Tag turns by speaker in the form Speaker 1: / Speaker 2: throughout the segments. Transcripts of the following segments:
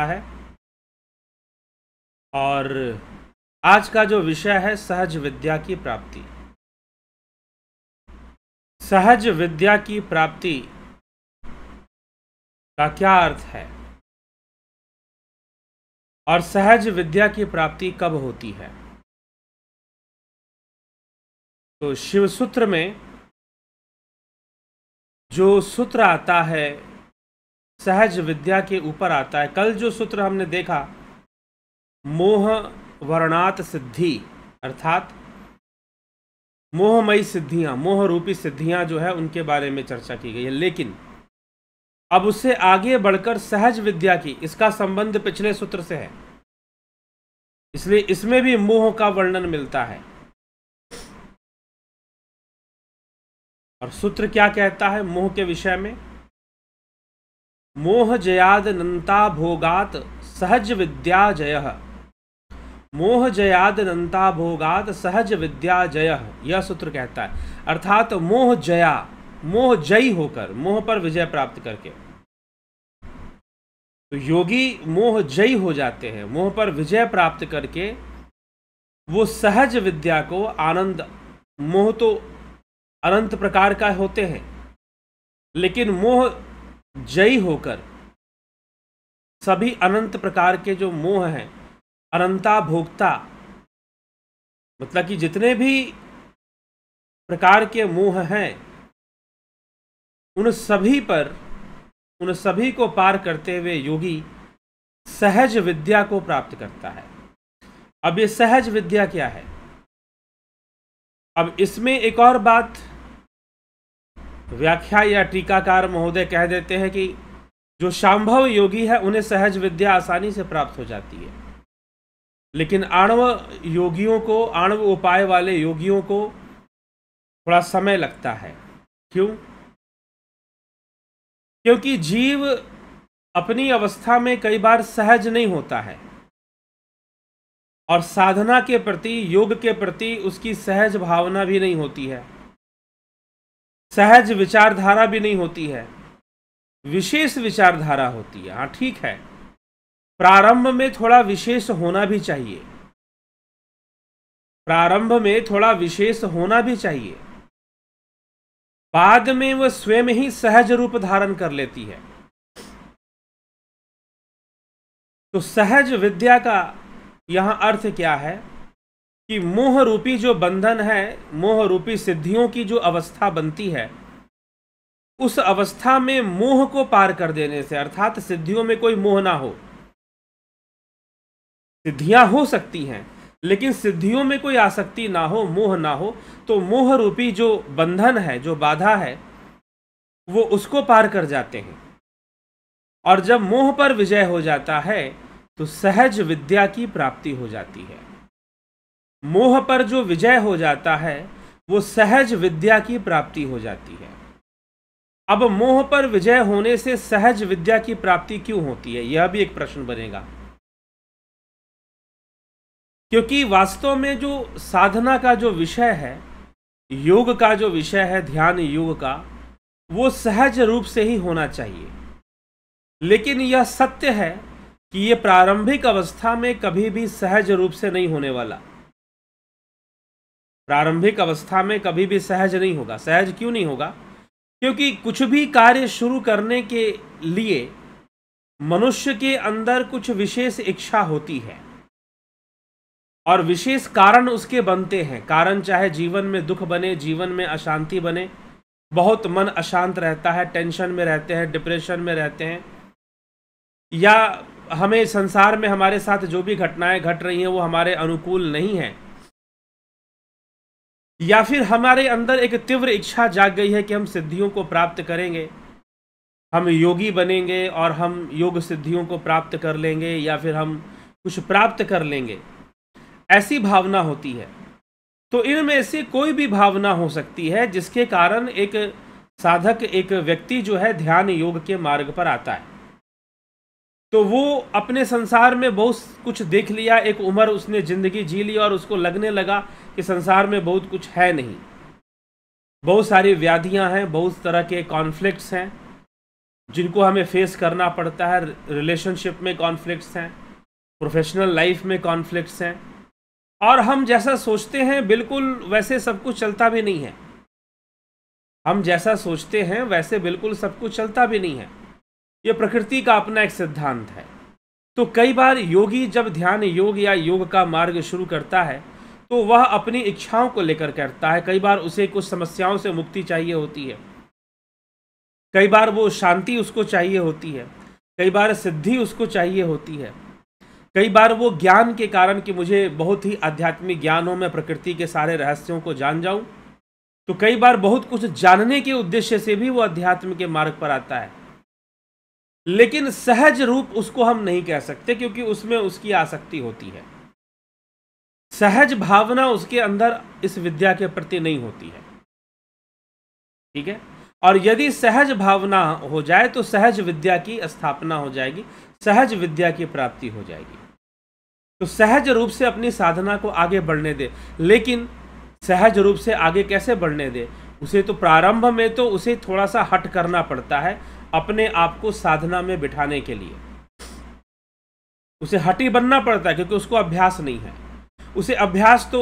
Speaker 1: रहा है और आज का जो विषय है सहज विद्या की प्राप्ति सहज विद्या की प्राप्ति का क्या अर्थ है और सहज विद्या की प्राप्ति कब होती है तो शिव सूत्र में
Speaker 2: जो सूत्र आता है सहज विद्या के ऊपर आता है कल जो सूत्र हमने देखा मोह वर्णात सिद्धि अर्थात मोहमयी सिद्धियां मोह रूपी सिद्धियां जो है उनके बारे में चर्चा की गई है लेकिन अब उससे आगे बढ़कर सहज विद्या की इसका संबंध पिछले सूत्र से है इसलिए इसमें भी मोह का वर्णन मिलता
Speaker 1: है और सूत्र क्या कहता
Speaker 2: है मोह के विषय में मोह जयाद नंता भोगात सहज विद्या जय नंता भोगात सहज विद्या जय यह सूत्र कहता है अर्थात मोह जया मोह जयी होकर मोह पर विजय प्राप्त करके तो योगी मोह जयी हो जाते हैं मोह पर विजय प्राप्त करके वो सहज विद्या को आनंद मोह तो अनंत प्रकार का होते हैं लेकिन मोह जयी होकर सभी
Speaker 1: अनंत प्रकार के जो मोह हैं अनंता भोक्ता
Speaker 2: मतलब कि जितने भी प्रकार के मोह हैं उन सभी पर उन सभी को पार करते हुए योगी सहज विद्या को प्राप्त करता है अब ये सहज विद्या क्या है अब इसमें एक और बात व्याख्या या टीकाकार महोदय कह देते हैं कि जो शाम्भव योगी है उन्हें सहज विद्या आसानी से प्राप्त हो जाती है लेकिन आणव योगियों को आणव उपाय वाले योगियों को थोड़ा समय लगता है क्यों क्योंकि जीव अपनी अवस्था में कई बार सहज नहीं होता है और साधना के प्रति योग के प्रति उसकी सहज भावना भी नहीं होती है सहज विचारधारा भी नहीं होती है विशेष विचारधारा होती है हाँ ठीक है प्रारंभ में थोड़ा विशेष होना भी चाहिए प्रारंभ में थोड़ा विशेष होना भी चाहिए बाद में वह
Speaker 1: स्वयं ही सहज रूप धारण कर लेती है
Speaker 2: तो सहज विद्या का यहां अर्थ क्या है कि मोह रूपी जो बंधन है मोह रूपी सिद्धियों की जो अवस्था बनती है उस अवस्था में मोह को पार कर देने से अर्थात सिद्धियों में कोई मोह ना हो सिद्धियां हो सकती हैं लेकिन सिद्धियों में कोई आसक्ति ना हो मोह ना हो तो मोह रूपी जो बंधन है जो बाधा है वो उसको पार कर जाते हैं और जब मोह पर विजय हो जाता है तो सहज विद्या की प्राप्ति हो जाती है मोह पर जो विजय हो जाता है वो सहज विद्या की प्राप्ति हो जाती है अब मोह पर विजय होने से सहज विद्या की प्राप्ति क्यों होती है यह भी एक प्रश्न बनेगा क्योंकि वास्तव में जो साधना का जो विषय है योग का जो विषय है ध्यान योग का वो सहज रूप से ही होना चाहिए लेकिन यह सत्य है कि ये प्रारंभिक अवस्था में कभी भी सहज रूप से नहीं होने वाला प्रारंभिक अवस्था में कभी भी सहज नहीं होगा सहज क्यों नहीं होगा क्योंकि कुछ भी कार्य शुरू करने के लिए मनुष्य के अंदर कुछ विशेष इच्छा होती है और विशेष कारण उसके बनते हैं कारण चाहे जीवन में दुख बने जीवन में अशांति बने बहुत मन अशांत रहता है टेंशन में रहते हैं डिप्रेशन में रहते हैं या हमें संसार में हमारे साथ जो भी घटनाएं घट रही हैं वो हमारे अनुकूल नहीं हैं या फिर हमारे अंदर एक तीव्र इच्छा जाग गई है कि हम सिद्धियों को प्राप्त करेंगे हम योगी बनेंगे और हम योग सिद्धियों को प्राप्त कर लेंगे या फिर हम कुछ प्राप्त कर लेंगे ऐसी भावना होती है तो इनमें से कोई भी भावना हो सकती है जिसके कारण एक साधक एक व्यक्ति जो है ध्यान योग के मार्ग पर आता है तो वो अपने संसार में बहुत कुछ देख लिया एक उम्र उसने ज़िंदगी जी ली और उसको लगने लगा कि संसार में बहुत कुछ है नहीं बहुत सारी व्याधियां हैं बहुत तरह के कॉन्फ्लिक्ट्स हैं जिनको हमें फेस करना पड़ता है रिलेशनशिप में कॉन्फ्लिक्ट्स हैं प्रोफेशनल लाइफ में कॉन्फ्लिक्ट्स हैं और हम जैसा सोचते हैं बिल्कुल वैसे सब कुछ चलता भी नहीं है हम जैसा सोचते हैं वैसे बिल्कुल सब कुछ चलता भी नहीं है ये प्रकृति का अपना एक सिद्धांत है तो कई बार योगी जब ध्यान योग या योग का मार्ग शुरू करता है तो वह अपनी इच्छाओं को लेकर करता है कई बार उसे कुछ समस्याओं से मुक्ति चाहिए होती है कई बार वो शांति उसको चाहिए होती है कई बार सिद्धि उसको चाहिए होती है कई बार वो ज्ञान के कारण कि मुझे बहुत ही आध्यात्मिक ज्ञान हो मैं प्रकृति के सारे रहस्यों को जान जाऊं तो कई बार बहुत कुछ जानने के उद्देश्य से भी वो अध्यात्म के मार्ग पर आता है लेकिन सहज रूप उसको हम नहीं कह सकते क्योंकि उसमें उसकी आसक्ति होती है सहज भावना उसके अंदर इस विद्या के प्रति नहीं होती है ठीक है और यदि सहज भावना हो जाए तो सहज विद्या की स्थापना हो जाएगी सहज विद्या की प्राप्ति हो जाएगी तो सहज रूप से अपनी साधना को आगे बढ़ने दे लेकिन सहज रूप से आगे कैसे बढ़ने दे उसे तो प्रारंभ में तो उसे थोड़ा सा हट करना पड़ता है अपने आप को साधना में बिठाने के लिए उसे हटी बनना पड़ता है क्योंकि उसको अभ्यास नहीं है उसे अभ्यास तो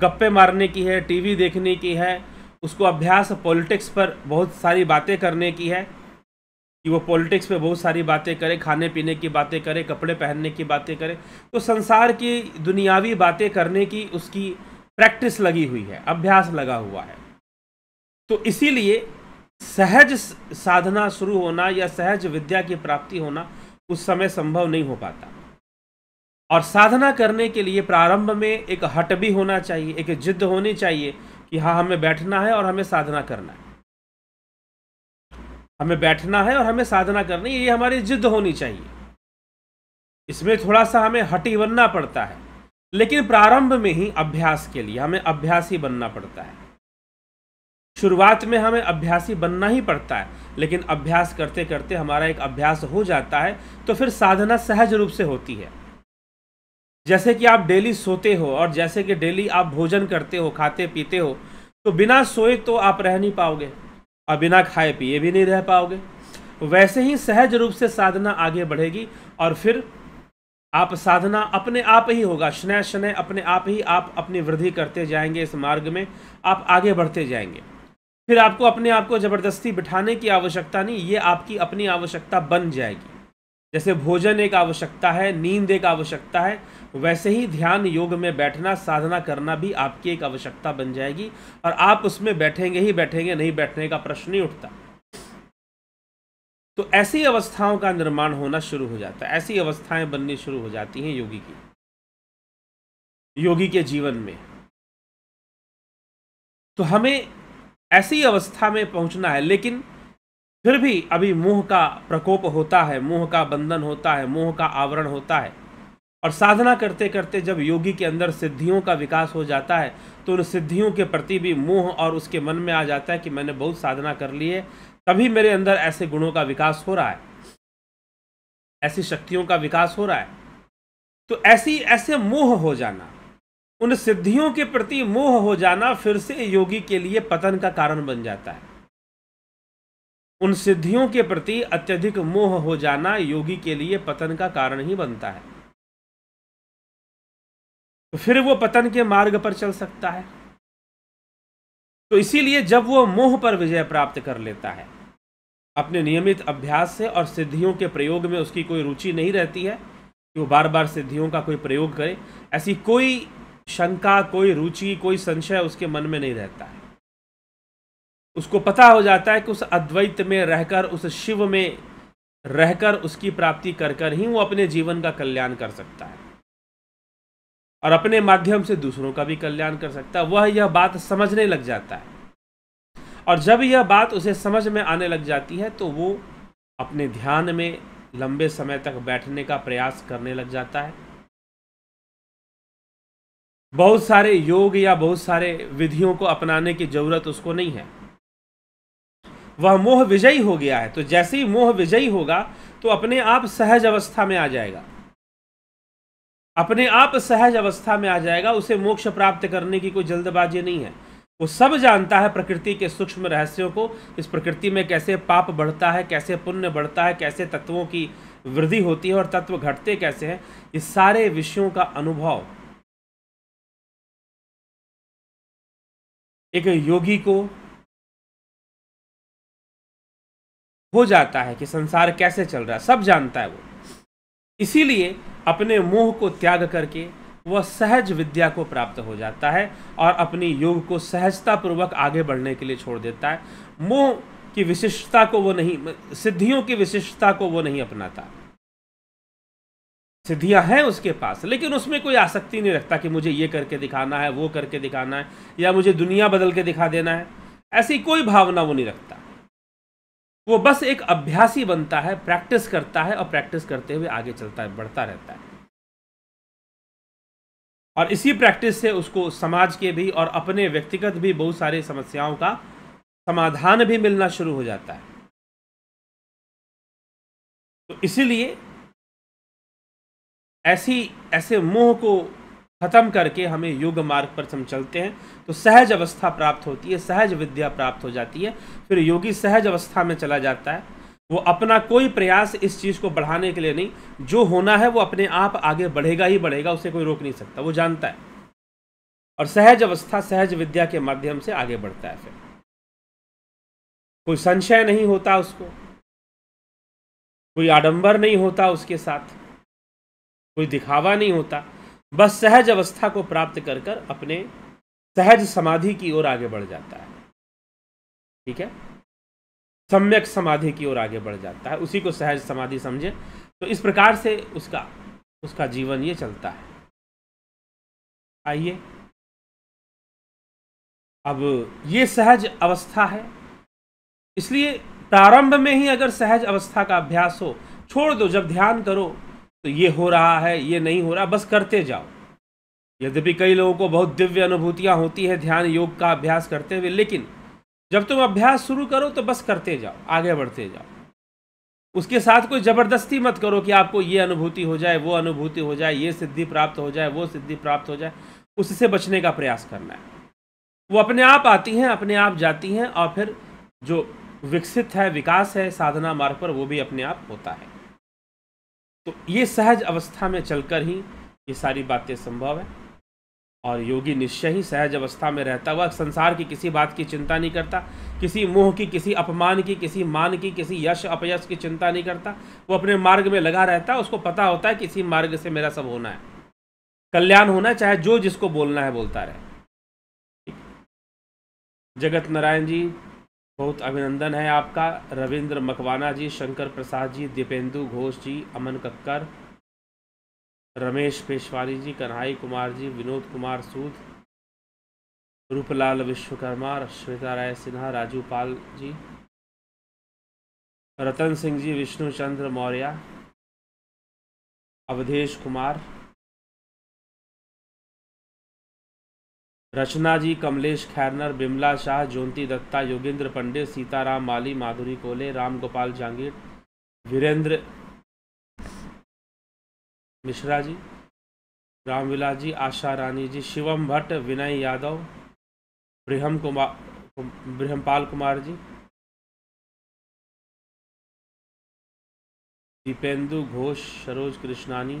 Speaker 2: गप्पे मारने की है टीवी देखने की है उसको अभ्यास पॉलिटिक्स पर बहुत सारी बातें करने की है कि वो पॉलिटिक्स पे बहुत सारी बातें करे खाने पीने की बातें करे कपड़े पहनने की बातें करे तो संसार की दुनियावी बातें करने की उसकी प्रैक्टिस लगी हुई है अभ्यास लगा हुआ है तो इसीलिए सहज साधना शुरू होना या सहज विद्या की प्राप्ति होना उस समय संभव नहीं हो पाता और साधना करने के लिए प्रारंभ में एक हट भी होना चाहिए एक जिद्द होनी चाहिए कि हाँ हमें बैठना है और हमें साधना करना है हमें बैठना है और हमें साधना करनी है ये हमारी जिद्द होनी चाहिए इसमें थोड़ा सा हमें हटी बनना पड़ता है लेकिन प्रारंभ में ही अभ्यास के लिए हमें अभ्यास ही बनना पड़ता है शुरुआत में हमें अभ्यासी बनना ही पड़ता है लेकिन अभ्यास करते करते हमारा एक अभ्यास हो जाता है तो फिर साधना सहज रूप से होती है जैसे कि आप डेली सोते हो और जैसे कि डेली आप भोजन करते हो खाते पीते हो तो बिना सोए तो आप रह नहीं पाओगे और बिना खाए पिए भी नहीं रह पाओगे वैसे ही सहज रूप से साधना आगे बढ़ेगी और फिर आप साधना अपने आप ही होगा शनै शनै अपने आप ही आप अपनी वृद्धि करते जाएंगे इस मार्ग में आप आगे बढ़ते जाएंगे फिर आपको अपने आप को ज़बरदस्ती बिठाने की आवश्यकता नहीं ये आपकी अपनी आवश्यकता बन जाएगी जैसे भोजन एक आवश्यकता है नींद एक आवश्यकता है वैसे ही ध्यान योग में बैठना साधना करना भी आपकी एक आवश्यकता बन जाएगी और आप उसमें बैठेंगे ही बैठेंगे नहीं बैठने का प्रश्न नहीं उठता तो ऐसी अवस्थाओं का निर्माण होना शुरू हो जाता है ऐसी अवस्थाएं बननी शुरू हो जाती हैं योगी की योगी के जीवन में तो हमें ऐसी अवस्था में पहुंचना है लेकिन फिर भी अभी मोह का प्रकोप होता है मोह का बंधन होता है मोह का आवरण होता है और साधना करते करते जब योगी के अंदर सिद्धियों का विकास हो जाता है तो उन सिद्धियों के प्रति भी मोह और उसके मन में आ जाता है कि मैंने बहुत साधना कर ली है तभी मेरे अंदर ऐसे गुणों का विकास हो रहा है ऐसी शक्तियों का विकास हो रहा है तो ऐसी ऐसे मोह हो जाना उन सिद्धियों के प्रति मोह हो जाना फिर से योगी के लिए पतन का कारण बन जाता है उन सिद्धियों के प्रति अत्यधिक मोह हो जाना योगी के लिए पतन का कारण ही बनता है तो फिर वो पतन के मार्ग पर चल सकता है तो इसीलिए जब वो मोह पर विजय प्राप्त कर लेता है अपने नियमित अभ्यास से और सिद्धियों के प्रयोग में उसकी कोई रुचि नहीं रहती है कि वो बार बार सिद्धियों का कोई प्रयोग करे ऐसी कोई शंका कोई रुचि कोई संशय उसके मन में नहीं रहता है उसको पता हो जाता है कि उस अद्वैत में रहकर उस शिव में रहकर उसकी प्राप्ति कर कर ही वो अपने जीवन का कल्याण कर सकता है और अपने माध्यम से दूसरों का भी कल्याण कर सकता है वह यह बात समझने लग जाता है और जब यह बात उसे समझ में आने लग जाती है तो वो अपने ध्यान में लंबे समय तक बैठने का प्रयास करने लग जाता है
Speaker 1: बहुत सारे योग या
Speaker 2: बहुत सारे विधियों को अपनाने की जरूरत उसको नहीं है वह मोह विजयी हो गया है तो जैसे ही मोह विजयी होगा तो अपने आप सहज अवस्था में आ जाएगा अपने आप सहज अवस्था में आ जाएगा उसे मोक्ष प्राप्त करने की कोई जल्दबाजी नहीं है वो सब जानता है प्रकृति के सूक्ष्म रहस्यों को इस प्रकृति में कैसे पाप बढ़ता है कैसे पुण्य बढ़ता है कैसे तत्वों की वृद्धि होती है और तत्व घटते कैसे हैं इस सारे विषयों का अनुभव
Speaker 3: एक योगी को
Speaker 2: हो जाता है कि संसार कैसे चल रहा है सब जानता है वो इसीलिए अपने मोह को त्याग करके वह सहज विद्या को प्राप्त हो जाता है और अपनी योग को सहजतापूर्वक आगे बढ़ने के लिए छोड़ देता है मोह की विशिष्टता को वो नहीं सिद्धियों की विशिष्टता को वो नहीं अपनाता सिद्धियां हैं उसके पास लेकिन उसमें कोई आसक्ति नहीं रखता कि मुझे ये करके दिखाना है वो करके दिखाना है या मुझे दुनिया बदल के दिखा देना है ऐसी कोई भावना वो नहीं रखता वो बस एक अभ्यासी बनता है प्रैक्टिस करता है और प्रैक्टिस करते हुए आगे चलता है बढ़ता रहता है और इसी प्रैक्टिस से उसको समाज के भी और अपने व्यक्तिगत भी बहुत सारी समस्याओं का समाधान भी मिलना शुरू हो जाता है
Speaker 1: तो इसीलिए
Speaker 2: ऐसी ऐसे मोह को खत्म करके हमें योग मार्ग पर हम चलते हैं तो सहज अवस्था प्राप्त होती है सहज विद्या प्राप्त हो जाती है फिर योगी सहज अवस्था में चला जाता है वो अपना कोई प्रयास इस चीज़ को बढ़ाने के लिए नहीं जो होना है वो अपने आप आगे बढ़ेगा ही बढ़ेगा उसे कोई रोक नहीं सकता वो जानता है और सहज अवस्था सहज विद्या के माध्यम से आगे बढ़ता है फिर कोई संशय नहीं होता उसको कोई आडंबर नहीं होता उसके साथ कोई दिखावा नहीं होता बस सहज अवस्था को प्राप्त कर कर अपने सहज समाधि की ओर आगे बढ़ जाता है ठीक है सम्यक समाधि की ओर आगे बढ़ जाता है उसी को सहज समाधि समझे तो इस प्रकार से उसका उसका जीवन ये चलता है आइए अब ये सहज अवस्था है इसलिए प्रारंभ में ही अगर सहज अवस्था का अभ्यास हो छोड़ दो जब ध्यान करो तो ये हो रहा है ये नहीं हो रहा बस करते जाओ यद्यपि कई लोगों को बहुत दिव्य अनुभूतियाँ होती है ध्यान योग का अभ्यास करते हुए लेकिन जब तुम अभ्यास शुरू करो तो बस करते जाओ आगे बढ़ते जाओ उसके साथ कोई ज़बरदस्ती मत करो कि आपको ये अनुभूति हो जाए वो अनुभूति हो जाए ये सिद्धि प्राप्त हो जाए वो सिद्धि प्राप्त हो जाए उससे बचने का प्रयास करना है वो अपने आप आती हैं अपने आप जाती हैं और फिर जो विकसित है विकास है साधना मार्ग पर वो भी अपने आप होता है तो ये सहज अवस्था में चलकर ही ये सारी बातें संभव है और योगी निश्चय ही सहज अवस्था में रहता हुआ संसार की किसी बात की चिंता नहीं करता किसी मोह की किसी अपमान की किसी मान की किसी यश अपयश की चिंता नहीं करता वो अपने मार्ग में लगा रहता है उसको पता होता है कि इसी मार्ग से मेरा सब होना है कल्याण होना चाहे जो जिसको बोलना है बोलता रहे जगत नारायण जी बहुत अभिनंदन है आपका रविंद्र मकवाना जी शंकर प्रसाद जी दीपेंदु घोष जी अमन कक्कर रमेश पेशवारी जी कन्हई कुमार जी विनोद कुमार सूद रूपलाल विश्वकर्मा श्वेता राय सिन्हा राजू पाल जी
Speaker 1: रतन सिंह जी विष्णु चंद्र मौर्य अवधेश
Speaker 2: कुमार रचना जी कमलेश खैरनर बिमला शाह ज्योति दत्ता योगेंद्र पंडित सीताराम माली माधुरी कोले राम गोपाल जांगीर वीरेंद्र मिश्रा जी रामविलास जी आशा रानी जी शिवम भट्ट विनय यादव ब्रहम कुमार ब्रहमपाल कुमार जी
Speaker 3: दीपेंदु घोष सरोज कृष्णानी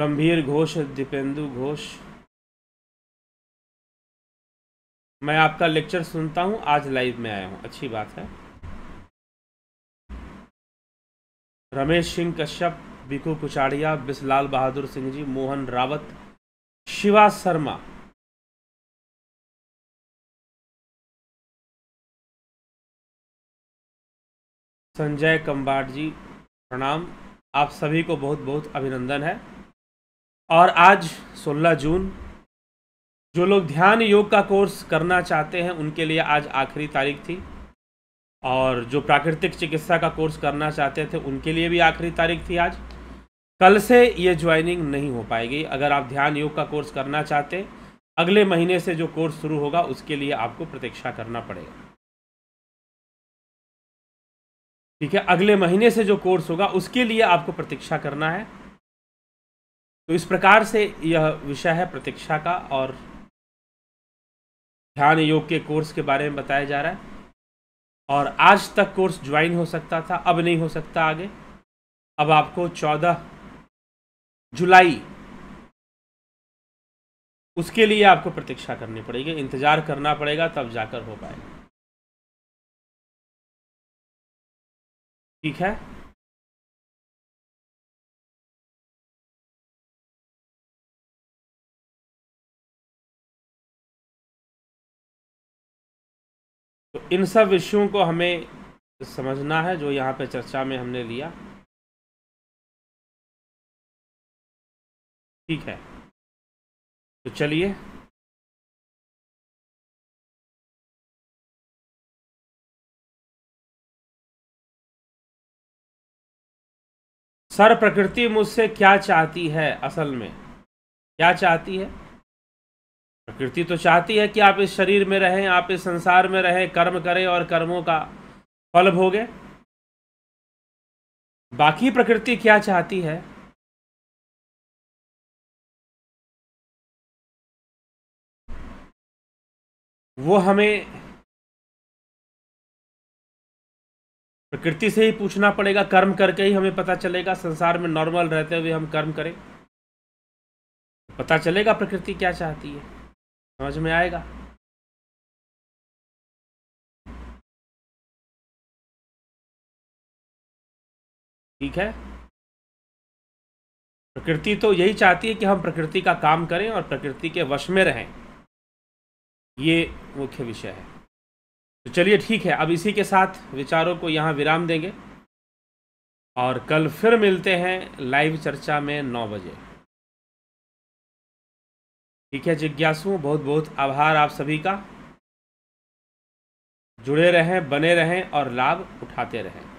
Speaker 3: गंभीर घोष दीपेंदु घोष मैं आपका लेक्चर सुनता हूं आज लाइव
Speaker 2: में आया हूं अच्छी बात है रमेश सिंह कश्यप बिकू कुचाड़िया बिसलाल बहादुर सिंह जी मोहन रावत
Speaker 1: शिवा शर्मा संजय कंबाट जी प्रणाम
Speaker 2: आप सभी को बहुत बहुत अभिनंदन है और आज 16 जून जो लोग ध्यान योग का कोर्स करना चाहते हैं उनके लिए आज आखिरी तारीख थी और जो प्राकृतिक चिकित्सा का कोर्स करना चाहते थे उनके लिए भी आखिरी तारीख थी आज कल से ये ज्वाइनिंग नहीं हो पाएगी अगर आप ध्यान योग का कोर्स करना चाहते अगले महीने से जो कोर्स शुरू होगा उसके लिए आपको प्रतीक्षा करना पड़ेगा ठीक है अगले महीने से जो कोर्स होगा उसके लिए आपको प्रतीक्षा करना है तो इस प्रकार से यह विषय है प्रतीक्षा का और ध्यान योग के कोर्स के बारे में बताया जा रहा है और आज तक कोर्स ज्वाइन हो सकता था अब नहीं हो सकता आगे अब आपको 14 जुलाई उसके लिए आपको प्रतीक्षा करनी पड़ेगी इंतज़ार करना पड़ेगा तब जाकर हो पाएगा
Speaker 3: ठीक है तो इन सब विषयों को हमें समझना है जो यहाँ पे चर्चा में हमने लिया ठीक है तो चलिए
Speaker 2: सर प्रकृति मुझसे क्या चाहती है असल में क्या चाहती है प्रकृति तो चाहती है कि आप इस शरीर में रहें आप इस संसार में रहें कर्म करें और कर्मों का फल भोगे बाकी
Speaker 3: प्रकृति क्या चाहती है वो हमें
Speaker 1: प्रकृति से ही पूछना पड़ेगा कर्म करके ही हमें पता चलेगा संसार में नॉर्मल रहते हुए हम कर्म करें पता चलेगा प्रकृति क्या चाहती है समझ में आएगा ठीक है प्रकृति तो यही चाहती है कि हम प्रकृति का काम करें और प्रकृति
Speaker 2: के वश में रहें ये मुख्य विषय है तो चलिए ठीक है अब इसी के साथ विचारों को यहाँ विराम देंगे और कल फिर मिलते हैं लाइव चर्चा में नौ बजे
Speaker 1: ठीक है जिज्ञासु बहुत बहुत आभार आप सभी का जुड़े रहें बने रहें और लाभ उठाते रहें